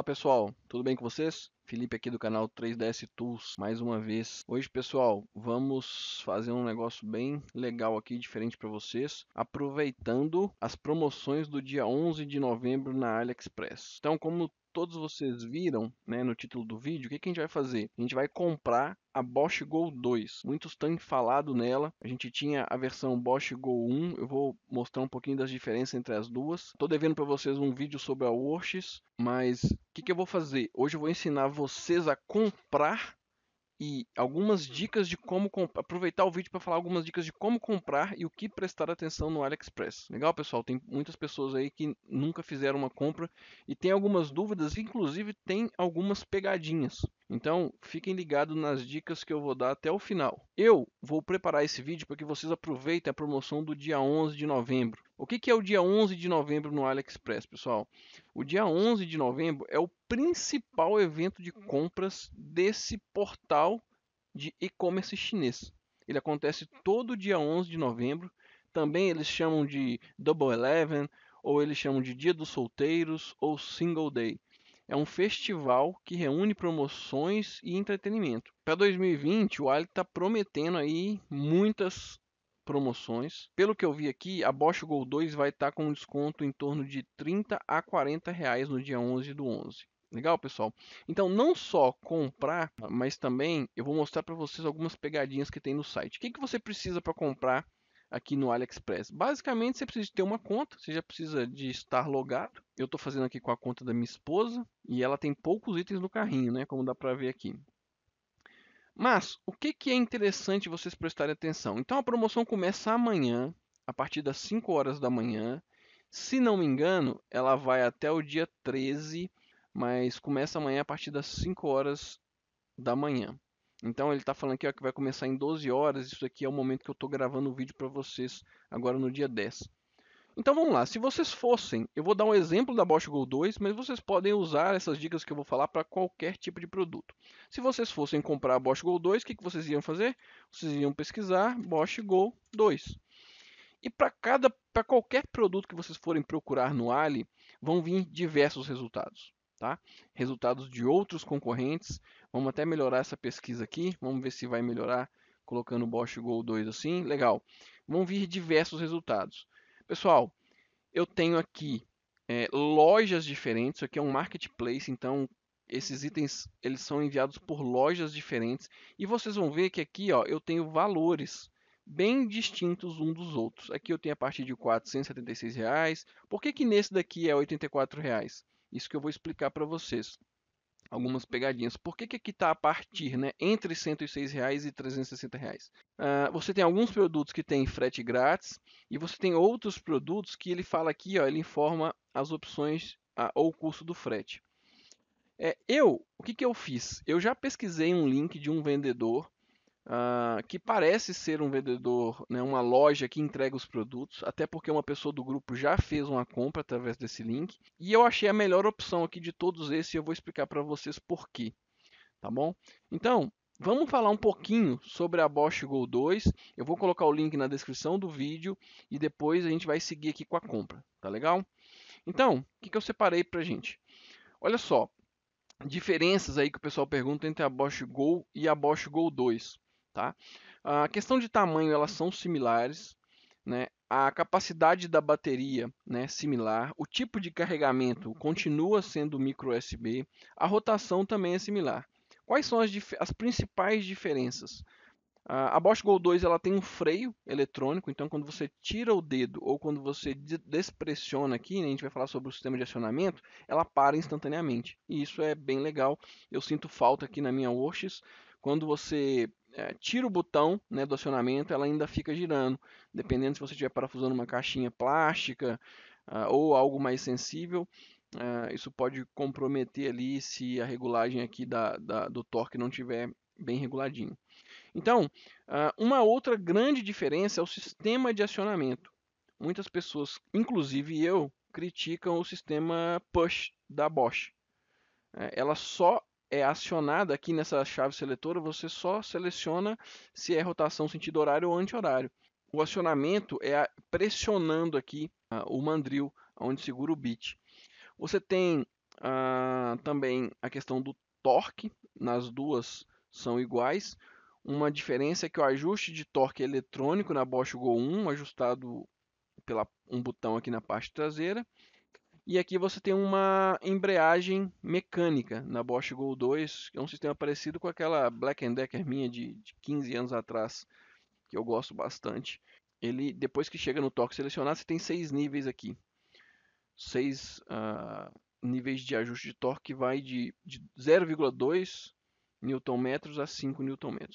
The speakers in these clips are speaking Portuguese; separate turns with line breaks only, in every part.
Fala pessoal, tudo bem com vocês? Felipe aqui do canal 3DS Tools mais uma vez. Hoje, pessoal, vamos fazer um negócio bem legal aqui, diferente para vocês, aproveitando as promoções do dia 11 de novembro na AliExpress. Então, como todos vocês viram né, no título do vídeo, o que, que a gente vai fazer? A gente vai comprar a Bosch Go 2. Muitos têm falado nela. A gente tinha a versão Bosch Go 1. Eu vou mostrar um pouquinho das diferenças entre as duas. Estou devendo para vocês um vídeo sobre a Works, mas o que, que eu vou fazer? Hoje eu vou ensinar vocês a comprar e algumas dicas de como aproveitar o vídeo para falar algumas dicas de como comprar e o que prestar atenção no AliExpress. Legal, pessoal? Tem muitas pessoas aí que nunca fizeram uma compra e tem algumas dúvidas, inclusive tem algumas pegadinhas. Então, fiquem ligados nas dicas que eu vou dar até o final. Eu vou preparar esse vídeo para que vocês aproveitem a promoção do dia 11 de novembro. O que, que é o dia 11 de novembro no AliExpress, pessoal? O dia 11 de novembro é o principal evento de compras desse portal de e-commerce chinês. Ele acontece todo dia 11 de novembro. Também eles chamam de Double Eleven, ou eles chamam de Dia dos Solteiros, ou Single Day é um festival que reúne promoções e entretenimento. Para 2020, o Ali está prometendo aí muitas promoções. Pelo que eu vi aqui, a Bosch Gol 2 vai estar tá com um desconto em torno de 30 a 40 reais no dia 11 do 11. Legal, pessoal? Então, não só comprar, mas também eu vou mostrar para vocês algumas pegadinhas que tem no site. O que, que você precisa para comprar aqui no AliExpress. Basicamente, você precisa ter uma conta, você já precisa de estar logado. Eu estou fazendo aqui com a conta da minha esposa e ela tem poucos itens no carrinho, né? Como dá para ver aqui. Mas o que, que é interessante vocês prestarem atenção? Então a promoção começa amanhã, a partir das 5 horas da manhã. Se não me engano, ela vai até o dia 13, mas começa amanhã a partir das 5 horas da manhã. Então ele está falando aqui ó, que vai começar em 12 horas. Isso aqui é o momento que eu estou gravando o vídeo para vocês agora no dia 10. Então vamos lá, se vocês fossem, eu vou dar um exemplo da Bosch Gold 2, mas vocês podem usar essas dicas que eu vou falar para qualquer tipo de produto. Se vocês fossem comprar a Bosch Gold 2, o que, que vocês iam fazer? Vocês iam pesquisar Bosch Gold 2. E para cada, para qualquer produto que vocês forem procurar no Ali, vão vir diversos resultados tá? Resultados de outros concorrentes. Vamos até melhorar essa pesquisa aqui. Vamos ver se vai melhorar colocando Bosch Gol 2 assim. Legal. Vão vir diversos resultados. Pessoal, eu tenho aqui é, lojas diferentes. Isso aqui é um marketplace, então esses itens eles são enviados por lojas diferentes e vocês vão ver que aqui ó, eu tenho valores bem distintos um dos outros. Aqui eu tenho a partir de R$ 476. Reais. Por que, que nesse daqui é R$ 84? Reais? Isso que eu vou explicar para vocês. Algumas pegadinhas. Por que, que aqui está a partir, né? Entre R$106 e R$360? Uh, ah, você tem alguns produtos que tem frete grátis e você tem outros produtos que ele fala aqui, ó, ele informa as opções ah, ou o custo do frete. É, eu, o que, que eu fiz? Eu já pesquisei um link de um vendedor uh, que parece ser um vendedor, né, uma loja que entrega os produtos, até porque uma pessoa do grupo já fez uma compra através desse link. E eu achei a melhor opção aqui de todos esses e eu vou explicar para vocês por quê. Tá bom? Então, Vamos falar um pouquinho sobre a Bosch Go 2. Eu vou colocar o link na descrição do vídeo e depois a gente vai seguir aqui com a compra, tá legal? Então, o que, que eu separei pra gente? Olha só, diferenças aí que o pessoal pergunta entre a Bosch Go e a Bosch Go 2. Tá? A questão de tamanho, elas são similares, né? a capacidade da bateria né, similar, o tipo de carregamento continua sendo micro USB, a rotação também é similar. Quais são as, as principais diferenças? A Bosch Go 2 ela tem um freio eletrônico, então quando você tira o dedo ou quando você despressiona aqui, né, a gente vai falar sobre o sistema de acionamento, ela para instantaneamente. E isso é bem legal. Eu sinto falta aqui na minha Works, quando você é, tira o botão né, do acionamento, ela ainda fica girando, dependendo se você estiver parafusando uma caixinha plástica uh, ou algo mais sensível. Uh, isso pode comprometer ali se a regulagem aqui da, da do torque não tiver bem reguladinho. Então, uh, uma outra grande diferença é o sistema de acionamento. Muitas pessoas, inclusive eu, criticam o sistema push da Bosch. É, ela só é acionada aqui nessa chave seletora, você só seleciona se é rotação sentido horário ou anti-horário. O acionamento é pressionando aqui ah, o mandril, onde segura o bit. Você tem ah, também a questão do torque, nas duas são iguais. Uma diferença é que o ajuste de torque eletrônico na Bosch Go 1, ajustado pela um botão aqui na parte traseira. E aqui você tem uma embreagem mecânica na Bosch Gol 2, que é um sistema parecido com aquela Black Decker minha de, de 15 anos atrás, que eu gosto bastante. Ele, depois que chega no torque selecionado, você tem seis níveis aqui. Seis uh, níveis de ajuste de torque que vai de, de 0,2 Nm a 5 Nm.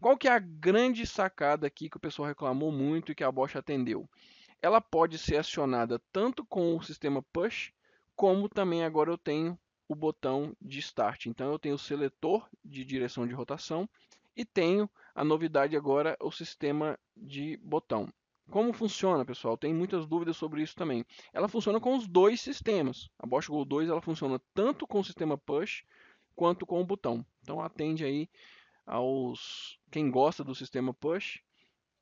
Qual que é a grande sacada aqui que o pessoal reclamou muito e que a Bosch atendeu? ela pode ser acionada tanto com o sistema push, como também agora eu tenho o botão de start. Então eu tenho o seletor de direção de rotação e tenho a novidade agora o sistema de botão. Como funciona, pessoal? Tem muitas dúvidas sobre isso também. Ela funciona com os dois sistemas. A Bosch Go 2 ela funciona tanto com o sistema push quanto com o botão. Então atende aí aos quem gosta do sistema push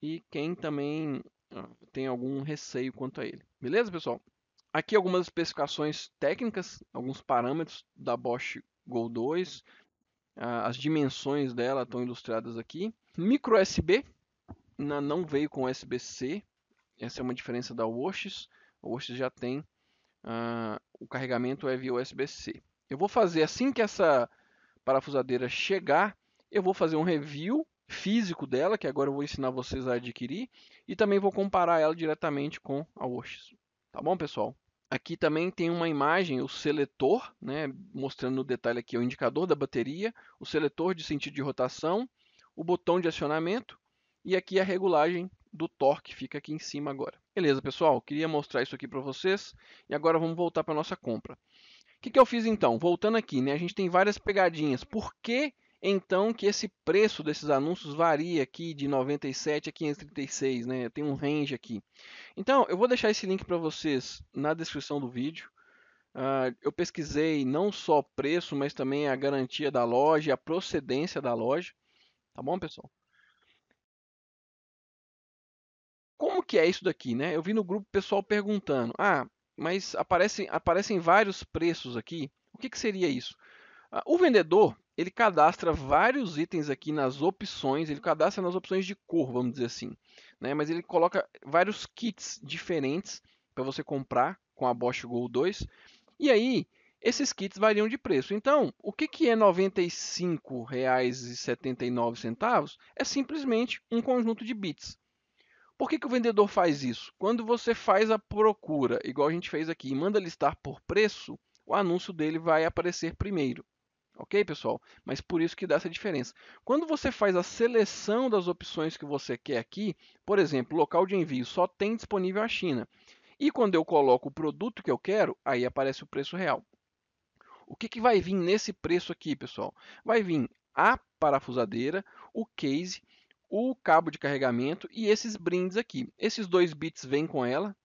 e quem também ah, tem algum receio quanto a ele. Beleza, pessoal? Aqui algumas especificações técnicas, alguns parâmetros da Bosch Go 2. Ah, as dimensões dela estão ilustradas aqui. Micro USB, não veio com USB-C. Essa é uma diferença da Woshes. A Woshes já tem uh, o carregamento é via USB-C. Eu vou fazer assim que essa parafusadeira chegar, eu vou fazer um review físico dela, que agora eu vou ensinar vocês a adquirir, e também vou comparar ela diretamente com a Oshis. Tá bom, pessoal? Aqui também tem uma imagem, o seletor, né, mostrando no detalhe aqui o indicador da bateria, o seletor de sentido de rotação, o botão de acionamento e aqui a regulagem do torque fica aqui em cima agora. Beleza, pessoal? Queria mostrar isso aqui para vocês e agora vamos voltar para nossa compra. O que, que eu fiz então? Voltando aqui, né, a gente tem várias pegadinhas. Por que então que esse preço desses anúncios varia aqui de 97 a 536, né? Tem um range aqui. Então eu vou deixar esse link para vocês na descrição do vídeo. Uh, eu pesquisei não só preço, mas também a garantia da loja, a procedência da loja. Tá bom, pessoal? Como que é isso daqui, né? Eu vi no grupo pessoal perguntando: "Ah, mas aparecem aparecem vários preços aqui. O que, que seria isso?" Uh, o vendedor ele cadastra vários itens aqui nas opções, ele cadastra nas opções de cor, vamos dizer assim. Né? Mas ele coloca vários kits diferentes para você comprar com a Bosch Go 2. E aí, esses kits variam de preço. Então, o que, que é R$ 95,79? É simplesmente um conjunto de bits. Por que, que o vendedor faz isso? Quando você faz a procura, igual a gente fez aqui, e manda listar por preço, o anúncio dele vai aparecer primeiro. Ok, pessoal? Mas por isso que dá essa diferença. Quando você faz a seleção das opções que você quer aqui, por exemplo, local de envio só tem disponível a China. E quando eu coloco o produto que eu quero, aí aparece o preço real. O que, que vai vir nesse preço aqui, pessoal? Vai vir a parafusadeira, o case, o cabo de carregamento e esses brindes aqui. Esses dois bits vêm com ela,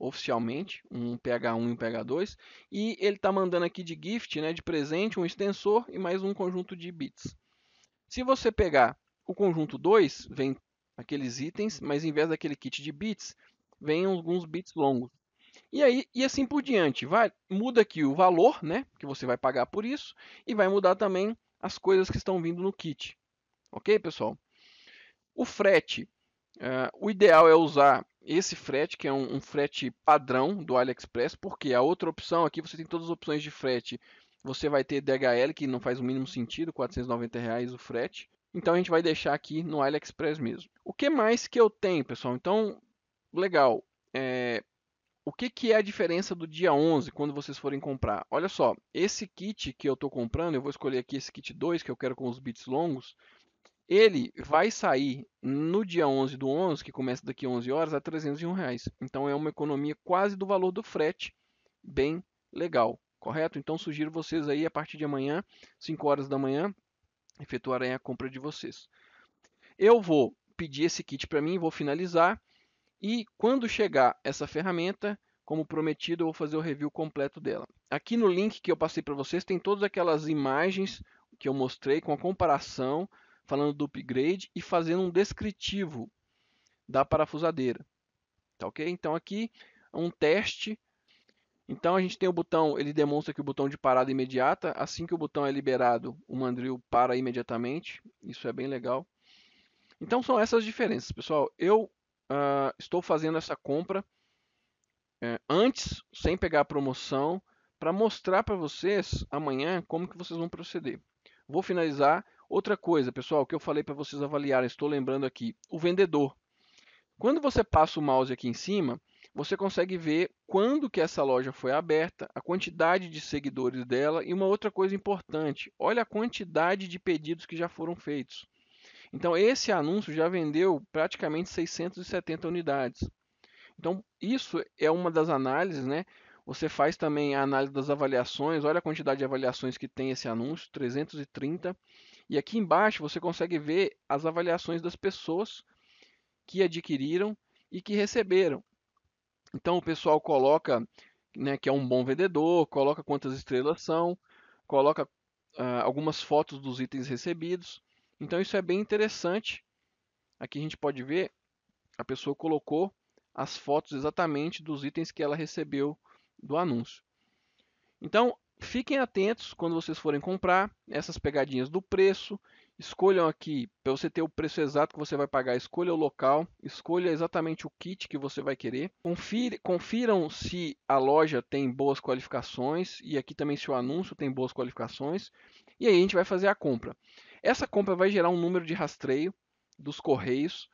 oficialmente, um PH1 e um PH2, e ele está mandando aqui de gift, né, de presente, um extensor e mais um conjunto de bits. Se você pegar o conjunto 2, vem aqueles itens, mas em vez daquele kit de bits, vem alguns bits longos. E aí e assim por diante, vai muda aqui o valor, né, que você vai pagar por isso, e vai mudar também as coisas que estão vindo no kit. OK, pessoal? O frete, uh, o ideal é usar esse frete, que é um, um, frete padrão do AliExpress, porque a outra opção aqui você tem todas as opções de frete. Você vai ter DHL, que não faz o mínimo sentido, 490 reais o frete. Então a gente vai deixar aqui no AliExpress mesmo. O que mais que eu tenho, pessoal? Então, legal. É... O que, que é a diferença do dia 11 quando vocês forem comprar? Olha só, esse kit que eu estou comprando, eu vou escolher aqui esse kit 2 que eu quero com os bits longos ele vai sair no dia 11 do 11, que começa daqui 11 horas, a 301 reais. Então é uma economia quase do valor do frete, bem legal, correto? Então sugiro vocês aí a partir de amanhã, 5 horas da manhã, efetuarem a compra de vocês. Eu vou pedir esse kit para mim, vou finalizar e quando chegar essa ferramenta, como prometido, eu vou fazer o review completo dela. Aqui no link que eu passei para vocês tem todas aquelas imagens que eu mostrei com a comparação falando do upgrade e fazendo um descritivo da parafusadeira. Tá ok? Então aqui é um teste. Então a gente tem o botão, ele demonstra que o botão de parada imediata, assim que o botão é liberado, o mandril para imediatamente. Isso é bem legal. Então são essas diferenças, pessoal. Eu uh, estou fazendo essa compra uh, antes, sem pegar a promoção, para mostrar para vocês amanhã como que vocês vão proceder. Vou finalizar Outra coisa, pessoal, que eu falei para vocês avaliarem, estou lembrando aqui, o vendedor. Quando você passa o mouse aqui em cima, você consegue ver quando que essa loja foi aberta, a quantidade de seguidores dela e uma outra coisa importante, olha a quantidade de pedidos que já foram feitos. Então esse anúncio já vendeu praticamente 670 unidades. Então isso é uma das análises, né? Você faz também a análise das avaliações, olha a quantidade de avaliações que tem esse anúncio, 330. E aqui embaixo você consegue ver as avaliações das pessoas que adquiriram e que receberam. Então o pessoal coloca né, que é um bom vendedor, coloca quantas estrelas são, coloca uh, algumas fotos dos itens recebidos. Então isso é bem interessante. Aqui a gente pode ver a pessoa colocou as fotos exatamente dos itens que ela recebeu do anúncio. Então, Fiquem atentos quando vocês forem comprar essas pegadinhas do preço. Escolham aqui, para você ter o preço exato que você vai pagar, escolha o local, escolha exatamente o kit que você vai querer. Confira, confiram se a loja tem boas qualificações e aqui também se o anúncio tem boas qualificações. E aí a gente vai fazer a compra. Essa compra vai gerar um número de rastreio dos correios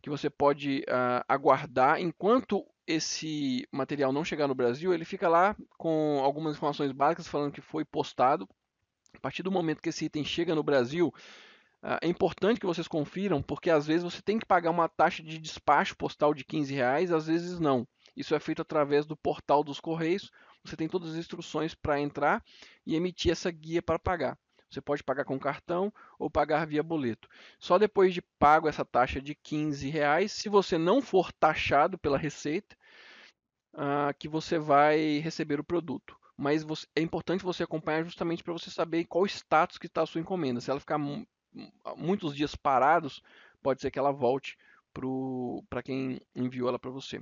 que você pode uh, aguardar enquanto esse material não chegar no Brasil, ele fica lá com algumas informações básicas falando que foi postado. A partir do momento que esse item chega no Brasil, ah, é importante que vocês confiram, porque às vezes você tem que pagar uma taxa de despacho postal de 15 reais, às vezes não. Isso é feito através do portal dos Correios. Você tem todas as instruções para entrar e emitir essa guia para pagar. Você pode pagar com cartão ou pagar via boleto. Só depois de pago essa taxa de 15 reais, se você não for taxado pela Receita, uh, que você vai receber o produto. Mas você, é importante você acompanhar justamente para você saber qual status que está a sua encomenda. Se ela ficar muitos dias parados, pode ser que ela volte para quem enviou ela para você.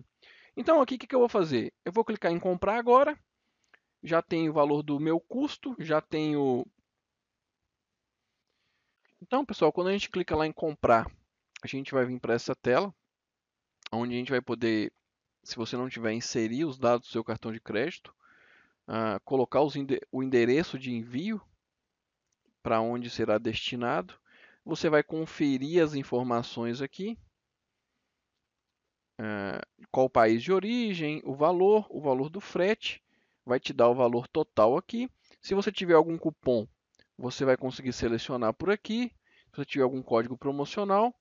Então aqui o que, que eu vou fazer? Eu vou clicar em comprar agora. Já tenho o valor do meu custo, já tenho então, pessoal, quando a gente clica lá em comprar, a gente vai vir para essa tela, onde a gente vai poder, se você não tiver, inserir os dados do seu cartão de crédito, uh, colocar o endereço de envio para onde será destinado. Você vai conferir as informações aqui, uh, qual país de origem, o valor, o valor do frete, vai te dar o valor total aqui. Se você tiver algum cupom, você vai conseguir selecionar por aqui, se você tiver algum código promocional,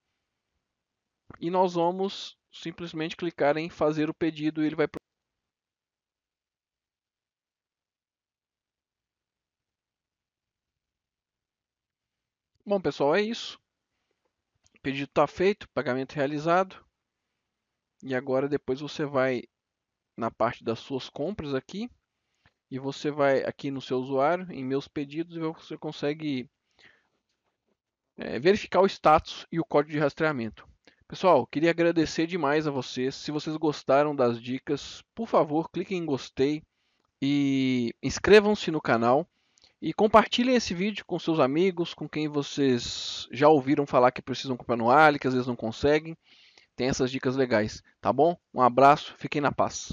e nós vamos simplesmente clicar em fazer o pedido e ele vai Bom, pessoal, é isso. O pedido está feito, pagamento realizado. E agora depois você vai na parte das suas compras aqui e você vai aqui no seu usuário, em meus pedidos, e você consegue é, verificar o status e o código de rastreamento. Pessoal, queria agradecer demais a vocês. Se vocês gostaram das dicas, por favor, cliquem em gostei e inscrevam-se no canal e compartilhem esse vídeo com seus amigos, com quem vocês já ouviram falar que precisam comprar no Ali, que às vezes não conseguem. Tem essas dicas legais, tá bom? Um abraço, fiquem na paz.